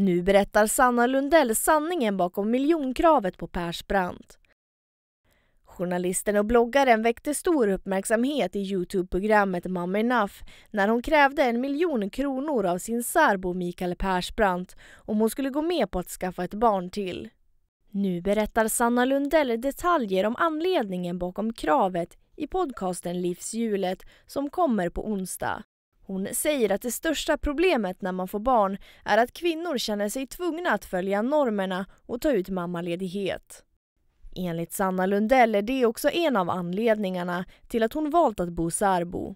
Nu berättar Sanna Lundell sanningen bakom miljonkravet på Persbrandt. Journalisten och bloggaren väckte stor uppmärksamhet i Youtube-programmet Mom Enough när hon krävde en miljon kronor av sin särbo Mikael Persbrandt om hon skulle gå med på att skaffa ett barn till. Nu berättar Sanna Lundell detaljer om anledningen bakom kravet i podcasten Livshjulet som kommer på onsdag. Hon säger att det största problemet när man får barn är att kvinnor känner sig tvungna att följa normerna och ta ut mammaledighet. Enligt Sanna Lundell är det också en av anledningarna till att hon valt att bo särbo.